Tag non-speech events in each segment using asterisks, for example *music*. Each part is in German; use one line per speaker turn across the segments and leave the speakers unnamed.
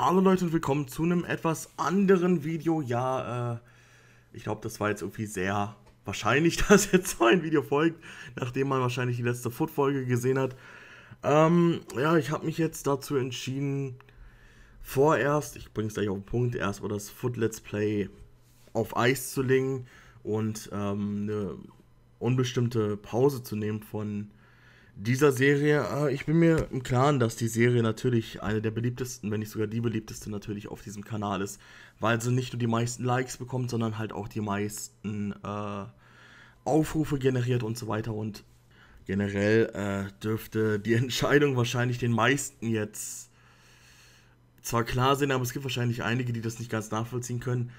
Hallo Leute und willkommen zu einem etwas anderen Video. Ja, äh, ich glaube, das war jetzt irgendwie sehr wahrscheinlich, *laughs* dass jetzt so ein Video folgt, nachdem man wahrscheinlich die letzte Foot-Folge gesehen hat. Ähm, ja, ich habe mich jetzt dazu entschieden, vorerst, ich bringe es gleich auf den Punkt, erst mal das Foot-Let's Play auf Eis zu legen und ähm, eine unbestimmte Pause zu nehmen von dieser Serie, äh, ich bin mir im Klaren, dass die Serie natürlich eine der beliebtesten, wenn nicht sogar die beliebteste natürlich auf diesem Kanal ist, weil sie nicht nur die meisten Likes bekommt, sondern halt auch die meisten äh, Aufrufe generiert und so weiter und generell äh, dürfte die *laughs* Entscheidung wahrscheinlich den meisten jetzt zwar klar sein, aber es gibt wahrscheinlich einige, die das nicht ganz nachvollziehen können.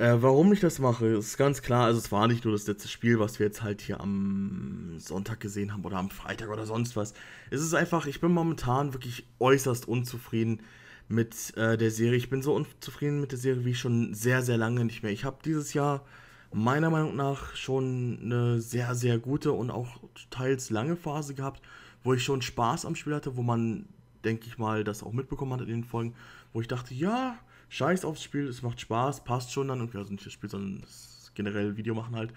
Äh, warum ich das mache, ist ganz klar. Also, es war nicht nur das letzte Spiel, was wir jetzt halt hier am Sonntag gesehen haben oder am Freitag oder sonst was. Es ist einfach, ich bin momentan wirklich äußerst unzufrieden mit äh, der Serie. Ich bin so unzufrieden mit der Serie wie schon sehr, sehr lange nicht mehr. Ich habe dieses Jahr meiner Meinung nach schon eine sehr, sehr gute und auch teils lange Phase gehabt, wo ich schon Spaß am Spiel hatte, wo man, denke ich mal, das auch mitbekommen hat in den Folgen, wo ich dachte, ja, Scheiß aufs Spiel, es macht Spaß, passt schon dann. Okay, also nicht das Spiel, sondern das generell Video machen halt.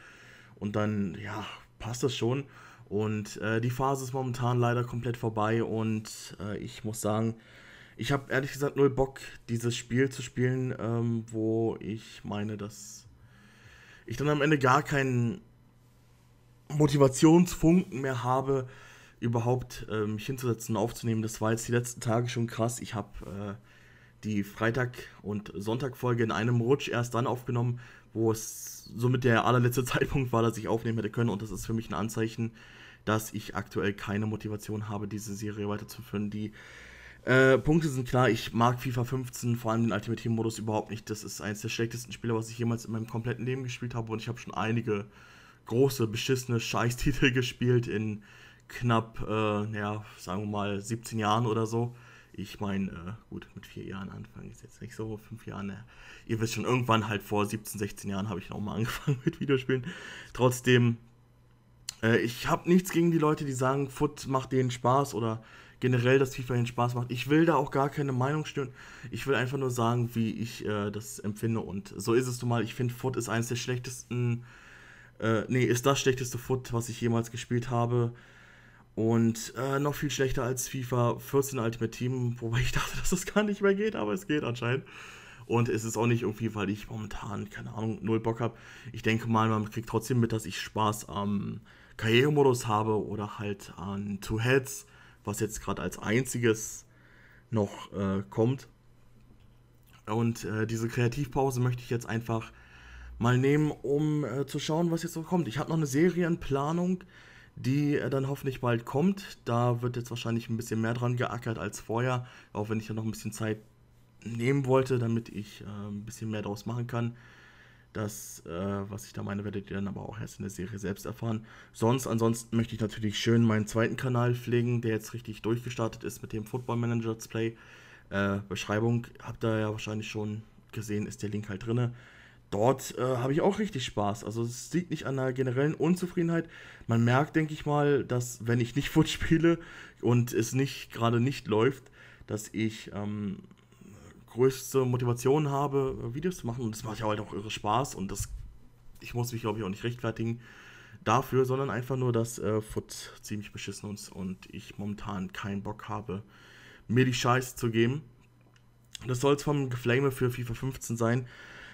Und dann, ja, passt das schon. Und äh, die Phase ist momentan leider komplett vorbei und äh, ich muss sagen, ich habe ehrlich gesagt null Bock, dieses Spiel zu spielen, ähm, wo ich meine, dass ich dann am Ende gar keinen Motivationsfunken mehr habe, überhaupt äh, mich hinzusetzen und aufzunehmen. Das war jetzt die letzten Tage schon krass. Ich habe äh, die Freitag- und Sonntagfolge in einem Rutsch erst dann aufgenommen, wo es somit der allerletzte *laughs* Zeitpunkt war, dass ich aufnehmen hätte können. Und das ist für mich ein Anzeichen, dass ich aktuell keine Motivation habe, diese Serie weiterzuführen. Die äh, Punkte sind klar, ich mag FIFA 15, vor allem den Ultimate Team Modus überhaupt nicht. Das ist eines der schlechtesten Spiele, was ich jemals in meinem kompletten Leben gespielt habe. Und ich habe schon einige große, beschissene Scheißtitel *laughs* gespielt in knapp, äh, ja, sagen wir mal 17 Jahren oder so. Ich meine, äh, gut, mit vier Jahren anfangen ist jetzt nicht so, fünf Jahren, äh, ihr wisst schon, irgendwann halt vor 17, 16 Jahren habe ich auch mal *laughs* angefangen mit Videospielen. Trotzdem, äh, ich habe nichts gegen die Leute, die sagen, Foot macht denen Spaß oder generell, dass FIFA ihnen Spaß macht. Ich will da auch gar keine Meinung stören. Ich will einfach nur sagen, wie ich äh, das empfinde und so ist es nun mal. Ich finde, Foot ist eines der schlechtesten, äh, nee, ist das schlechteste Foot, was ich jemals gespielt habe und äh, noch viel schlechter als FIFA 14 Ultimate Team, *laughs* wobei ich dachte, dass das gar nicht mehr geht, aber es geht anscheinend. Und es ist auch nicht irgendwie, weil ich momentan, keine Ahnung, null Bock habe. Ich denke mal, man kriegt trotzdem mit, dass ich Spaß am Karrieremodus habe oder halt an Two Heads, was jetzt gerade als einziges noch äh, kommt. Und äh, diese Kreativpause möchte ich jetzt einfach mal nehmen, um äh, zu schauen, was jetzt so kommt. Ich habe noch eine Serienplanung. in die äh, dann hoffentlich bald kommt. Da wird jetzt wahrscheinlich ein bisschen mehr dran geackert als vorher, auch wenn ich ja noch ein bisschen Zeit nehmen wollte, damit ich äh, ein bisschen mehr draus machen kann. Das, äh, was ich da meine, werdet ihr dann aber auch erst in der Serie selbst erfahren. Sonst, ansonsten möchte ich natürlich schön meinen zweiten Kanal pflegen, der jetzt richtig durchgestartet ist mit dem Football Manager Display. Äh, Beschreibung habt ihr ja wahrscheinlich schon gesehen, ist der Link halt drinne dort äh, habe ich auch richtig Spaß. Also es liegt nicht an einer generellen Unzufriedenheit. Man merkt, denke ich mal, dass wenn ich nicht *laughs* Foot spiele und es nicht gerade nicht läuft, dass ich ähm, größte Motivation habe, Videos zu machen. Und das macht ja halt auch irre Spaß und das, ich muss mich, glaube ich, auch nicht rechtfertigen dafür, sondern einfach nur, dass äh, Foot ziemlich beschissen ist und ich momentan keinen Bock habe, mir die Scheiße zu geben. Das soll es vom Geflame für FIFA 15 sein.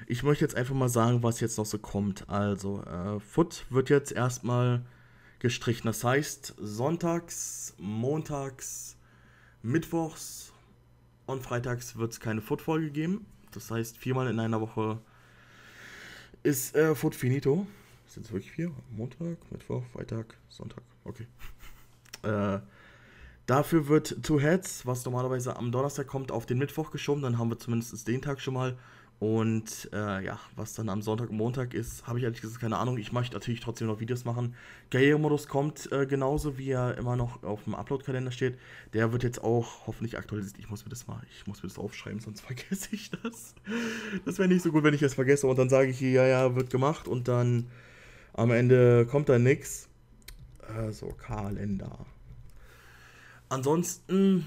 Ich möchte jetzt einfach mal sagen, was jetzt noch so kommt. Also, äh, Foot wird jetzt erstmal gestrichen. Das heißt, sonntags, montags, mittwochs und freitags wird es keine Foot-Folge geben. Das heißt, viermal in einer Woche ist äh, Foot finito. Sind es wirklich vier? Montag, Mittwoch, Freitag, Sonntag. Okay. *laughs* äh, dafür wird Two Heads, was normalerweise am Donnerstag kommt, auf den Mittwoch geschoben. Dann haben wir zumindest den Tag schon mal und äh, ja, was dann am Sonntag und Montag ist, habe ich ehrlich gesagt keine Ahnung. Ich möchte natürlich trotzdem noch Videos machen. Karrieremodus kommt äh, genauso, wie er immer noch auf dem Upload-Kalender steht. Der wird jetzt auch hoffentlich aktualisiert. Ich muss mir das mal, ich muss mir das aufschreiben, sonst *laughs* vergesse ich das. Das wäre nicht so gut, wenn ich das vergesse. Und dann sage ich hier, ja, ja, wird gemacht. Und dann am Ende kommt da nichts. Äh, so, Kalender. Ansonsten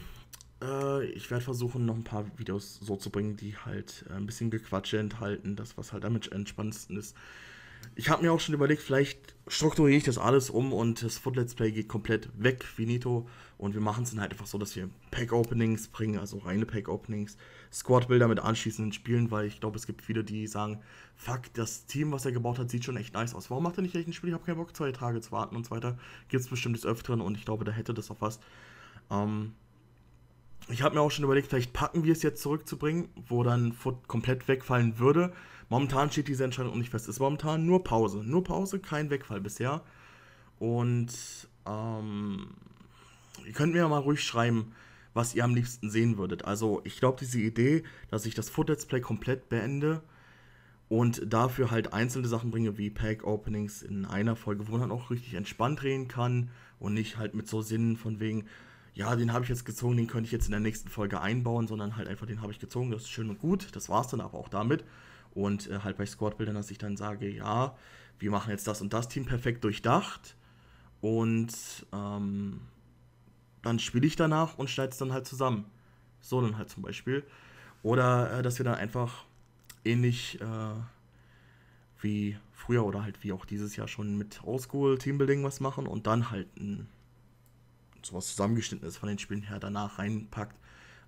äh, ich werde versuchen, noch ein paar Videos so zu bringen, die halt äh, ein bisschen Gequatsche enthalten, das, was halt am entspannendsten ist. Ich habe mir auch schon überlegt, vielleicht strukturiere ich das alles um und das Foot Let's Play geht komplett weg, finito. Und wir machen es dann halt einfach so, dass wir Pack-Openings bringen, also reine Pack-Openings, Squad-Bilder mit anschließenden Spielen, weil ich glaube, es gibt viele, die sagen, fuck, das Team, was er gebaut hat, sieht schon echt nice aus. Warum macht er nicht echt ein Spiel? Ich habe keinen Bock, zwei Tage zu warten und so weiter. Gibt es bestimmt des Öfteren und ich glaube, da hätte das auch was. Ähm, ich habe mir auch schon überlegt, vielleicht packen wir es jetzt zurückzubringen, wo dann Foot komplett wegfallen würde. Momentan steht diese Entscheidung noch nicht fest. Es ist momentan nur Pause. Nur Pause, kein Wegfall bisher. Und ähm, ihr könnt mir mal ruhig schreiben, was ihr am liebsten sehen würdet. Also ich glaube, diese Idee, dass ich das Foot Let's Play komplett beende und dafür halt einzelne Sachen bringe, wie Pack-Openings in einer Folge, wo man dann auch richtig entspannt reden kann und nicht halt mit so Sinnen von wegen, ja, den habe ich jetzt gezogen, den könnte ich jetzt in der nächsten Folge einbauen, sondern halt einfach, den habe ich gezogen, das ist schön und gut, das war es dann aber auch damit. Und äh, halt bei Squad-Bildern, dass ich dann sage, ja, wir machen jetzt das und das Team perfekt durchdacht und ähm, dann spiele ich danach und schneide es dann halt zusammen. So dann halt zum Beispiel. Oder äh, dass wir dann einfach ähnlich äh, wie früher oder halt wie auch dieses Jahr schon mit Oldschool-Teambuilding was machen und dann halt ein sowas zusammengeschnitten ist von den Spielen her, danach reinpackt.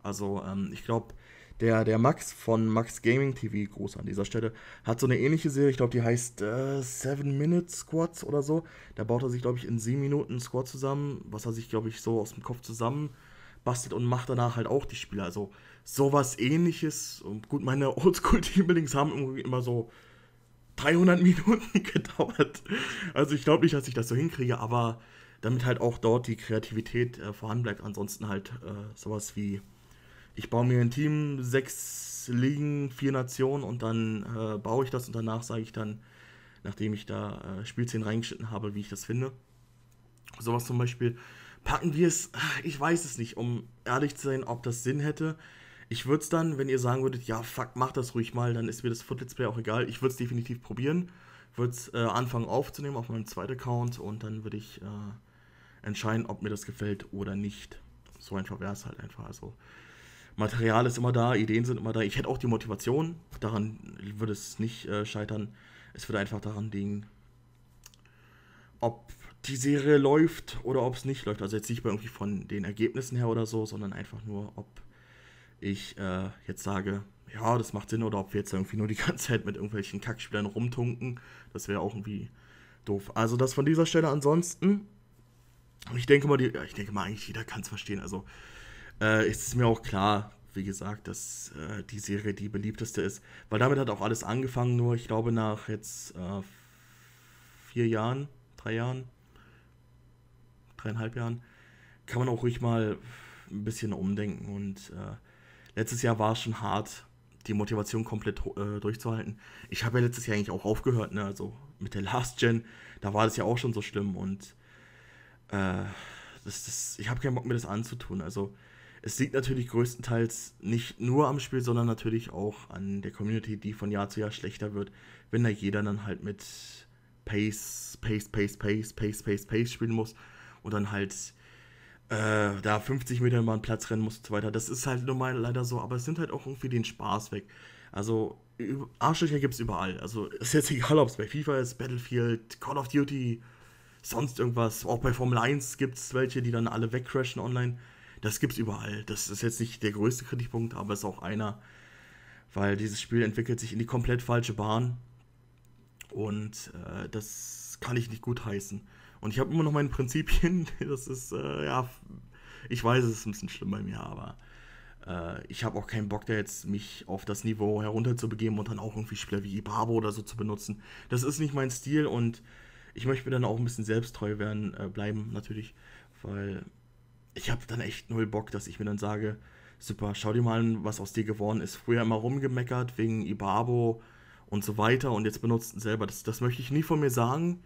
Also ähm, ich glaube, der, der Max von Max Gaming TV, groß an dieser Stelle, hat so eine ähnliche Serie, ich glaube, die heißt äh, Seven Minute Squads oder so. Da baut er sich, glaube ich, in sieben Minuten einen Squad zusammen, was er sich, glaube ich, so aus dem Kopf zusammen bastelt und macht danach halt auch die Spiele. Also sowas ähnliches. Und gut, meine *laughs* Oldschool-Teambuildings haben irgendwie immer so 300 *laughs* Minuten gedauert. Also ich glaube nicht, dass ich das so hinkriege, aber damit halt auch dort die Kreativität äh, vorhanden bleibt. Ansonsten halt äh, sowas wie, ich baue mir ein Team, sechs Ligen, vier Nationen und dann äh, baue ich das und danach sage ich dann, nachdem ich da äh, Spielszenen reingeschnitten habe, wie ich das finde. Sowas zum Beispiel. Packen wir es, äh, ich weiß es nicht, um ehrlich zu sein, ob das Sinn hätte. Ich würde es dann, wenn ihr sagen würdet, ja, fuck, mach das ruhig mal, dann ist mir das Foot-Let's Play auch egal. Ich würde es definitiv probieren, würde es äh, anfangen aufzunehmen auf meinem zweiten Account und dann würde ich äh, entscheiden, ob mir das gefällt oder nicht. So einfach wäre es halt einfach. Also Material ist immer da, Ideen sind immer da. Ich hätte auch die Motivation, daran würde es nicht äh, scheitern. Es würde einfach daran liegen, ob die Serie läuft oder ob es nicht läuft. Also jetzt nicht mal irgendwie von den Ergebnissen her oder so, sondern einfach nur, ob ich äh, jetzt sage, ja, das macht Sinn oder ob wir jetzt irgendwie nur die *laughs* ganze Zeit mit irgendwelchen Kackspielern rumtunken. Das wäre auch irgendwie doof. Also das von dieser Stelle ansonsten. Ich denke mal, die, ich denke mal, eigentlich jeder kann es verstehen. Also äh, ist es mir auch klar, wie gesagt, dass äh, die Serie die beliebteste ist. Weil damit hat auch alles angefangen, nur ich glaube nach jetzt äh, vier Jahren, drei Jahren, dreieinhalb Jahren, kann man auch ruhig mal ein bisschen umdenken. Und äh, letztes Jahr war es schon hart, die Motivation komplett äh, durchzuhalten. Ich habe ja letztes Jahr eigentlich auch aufgehört, ne? Also mit der Last Gen, da war das ja auch schon so schlimm und äh, das, das, ich habe keinen Bock, mir das anzutun. Also, es liegt natürlich größtenteils nicht nur am Spiel, sondern natürlich auch an der Community, die von Jahr zu Jahr schlechter wird, wenn da jeder dann halt mit Pace, Pace, Pace, Pace, Pace, Pace, Pace spielen muss und dann halt äh, da 50 Meter mal einen Platz rennen muss und so weiter. Das ist halt mal leider so, aber es sind halt auch irgendwie den Spaß weg. Also Arschlöcher gibt es überall. Also ist jetzt egal, ob es bei FIFA ist, Battlefield, Call of Duty, sonst irgendwas. Auch bei Formel 1 gibt es welche, die dann alle wegcrashen online. Das gibt's überall. Das ist jetzt nicht der größte Kritikpunkt, aber ist auch einer, weil dieses Spiel entwickelt sich in die komplett falsche Bahn. Und äh, das kann ich nicht gut heißen. Und ich habe immer noch meine Prinzipien. *laughs* Das ist, äh, ja, ich weiß, es ist ein bisschen schlimm bei mir, aber äh, ich habe auch keinen Bock, da jetzt mich auf das Niveau herunterzubegeben und dann auch irgendwie Spieler wie Ibabo oder so zu benutzen. Das ist nicht mein Stil und ich möchte mir dann auch ein bisschen selbst treu werden, äh, bleiben natürlich, weil ich habe dann echt null Bock, dass ich mir dann sage, super, schau dir mal an, was aus dir geworden ist. Früher immer rumgemeckert wegen Ibarbo und so weiter und jetzt benutzt selber. Das, das möchte ich nie von mir sagen.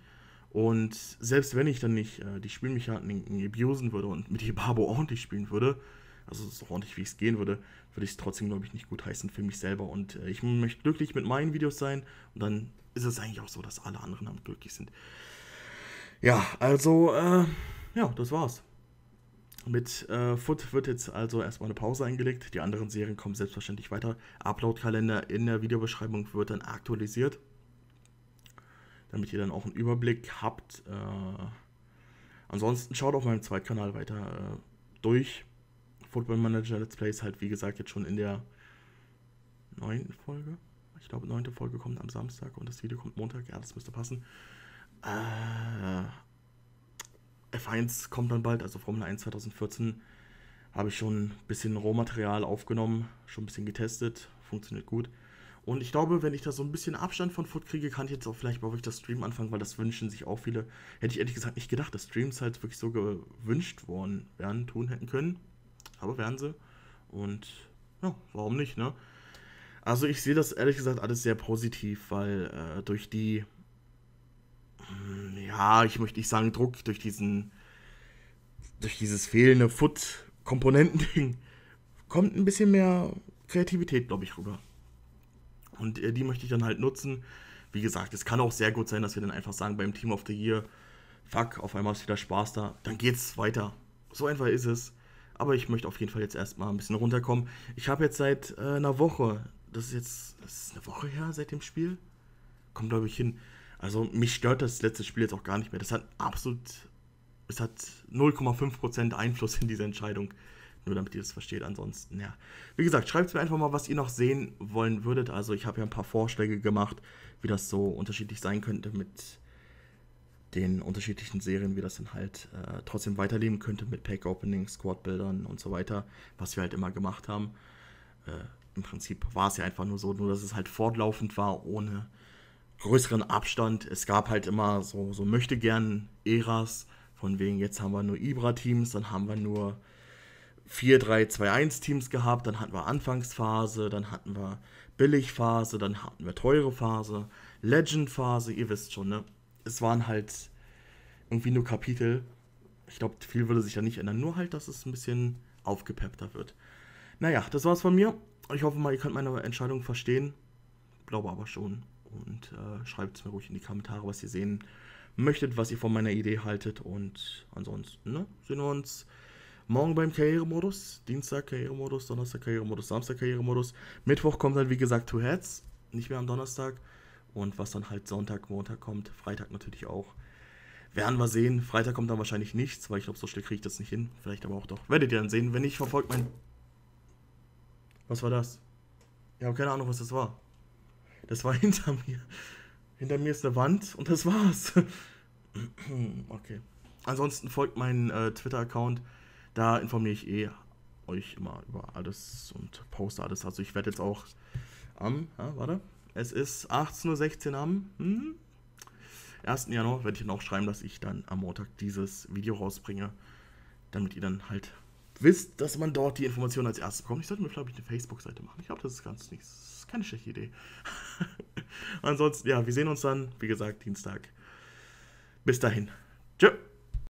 Und selbst wenn ich dann nicht äh, die Spielmechaniken abusen würde und mit Ibarbo ordentlich spielen würde, also so ordentlich wie es gehen würde, würde ich es trotzdem, glaube ich, nicht gut heißen für mich selber. Und äh, ich möchte glücklich mit meinen Videos sein und dann ist es eigentlich auch so, dass alle anderen am glücklich sind. Ja, also, äh, ja, das war's. Mit äh, Foot wird jetzt also erstmal eine Pause eingelegt. Die anderen Serien kommen selbstverständlich weiter. Upload-Kalender in der Videobeschreibung wird dann aktualisiert, damit ihr dann auch einen Überblick habt. Äh, ansonsten schaut auf meinem Zweitkanal weiter äh, durch. Football Manager Let's Play ist halt, wie gesagt, jetzt schon in der neunten Folge. Ich glaube, neunte Folge kommt am Samstag und das Video kommt Montag. Ja, das müsste passen. Äh, F1 kommt dann bald, also Formel 1 2014 habe ich schon ein bisschen Rohmaterial aufgenommen, schon ein bisschen getestet, funktioniert gut. Und ich glaube, wenn ich da so ein bisschen Abstand von Foot kriege, kann ich jetzt auch vielleicht mal wirklich das Stream anfangen, weil das wünschen sich auch viele. Hätte ich ehrlich gesagt nicht gedacht, dass Streams halt wirklich so gewünscht worden wären, tun hätten können. Aber wären sie. Und ja, warum nicht, ne? Also ich sehe das ehrlich gesagt alles sehr positiv, weil äh, durch die, hm, ja, ich möchte nicht sagen Druck, durch diesen, durch dieses fehlende Foot-Komponentending kommt ein bisschen mehr Kreativität, glaube ich, rüber. Und äh, die möchte ich dann halt nutzen. Wie gesagt, es kann auch sehr gut sein, dass wir dann einfach sagen beim Team of the Year, fuck, auf einmal ist wieder Spaß da, dann geht's weiter. So einfach ist es. Aber ich möchte auf jeden Fall jetzt erstmal ein bisschen runterkommen. Ich habe jetzt seit äh, einer Woche das ist jetzt das ist eine Woche her seit dem Spiel. Kommt, glaube ich, hin. Also mich stört das letzte Spiel jetzt auch gar nicht mehr. Das hat absolut, es hat 0,5% Einfluss in diese Entscheidung. Nur damit ihr das versteht. Ansonsten, ja. Wie gesagt, schreibt mir einfach mal, was ihr noch sehen wollen würdet. Also ich habe ja ein paar Vorschläge gemacht, wie das so unterschiedlich sein könnte mit den unterschiedlichen Serien, wie das dann halt äh, trotzdem weiterleben könnte mit Pack-Openings, Squad-Bildern und so weiter, was wir halt immer gemacht haben. Äh, Im Prinzip war es ja einfach nur so, nur dass es halt fortlaufend war, ohne größeren Abstand. Es gab halt immer so, so möchte gern Eras, von wegen jetzt haben wir nur Ibra-Teams, dann haben wir nur 4-3-2-1-Teams gehabt, dann hatten wir Anfangsphase, dann hatten wir Billigphase, dann hatten wir teure Phase, Legend-Phase, ihr wisst schon, ne? Es waren halt irgendwie nur Kapitel. Ich glaube, viel würde sich da nicht ändern, nur halt, dass es ein bisschen aufgepeppter wird. Naja, das war's von mir. Ich hoffe mal, ihr könnt meine Entscheidung verstehen. Glaube aber schon. Und äh, schreibt es mir ruhig in die Kommentare, was ihr sehen möchtet, was ihr von meiner Idee haltet. Und ansonsten ne, sehen wir uns morgen beim Karrieremodus. Dienstag Karrieremodus, Donnerstag Karrieremodus, Samstag Karrieremodus. Mittwoch kommt dann, halt, wie gesagt Two Heads. Nicht mehr am Donnerstag. Und was dann halt Sonntag, Montag kommt, Freitag natürlich auch. Werden wir sehen. Freitag kommt dann wahrscheinlich nichts, weil ich glaube, so schnell kriege ich das nicht hin. Vielleicht aber auch doch. Werdet ihr dann sehen. Wenn nicht, verfolgt mein was war das? Ich habe keine Ahnung, was das war. Das war *laughs* hinter mir. Hinter mir ist eine Wand und das war's. *clears throat* okay. Ansonsten folgt meinen äh, Twitter-Account. Da informiere ich eh euch immer über alles und poste alles. Also ich werde jetzt auch am, ja, warte, es ist 18.16 Uhr am hm, 1. Januar, werde ich dann auch schreiben, dass ich dann am Montag dieses Video rausbringe, damit ihr dann halt wisst, dass man dort die Informationen als erstes bekommt. Ich sollte mir glaube ich, eine Facebook-Seite machen. Ich glaube, das ist ganz nichts. Das ist keine schlechte Idee. *laughs* Ansonsten, ja, wir sehen uns dann, wie gesagt, Dienstag. Bis dahin. Tschüss.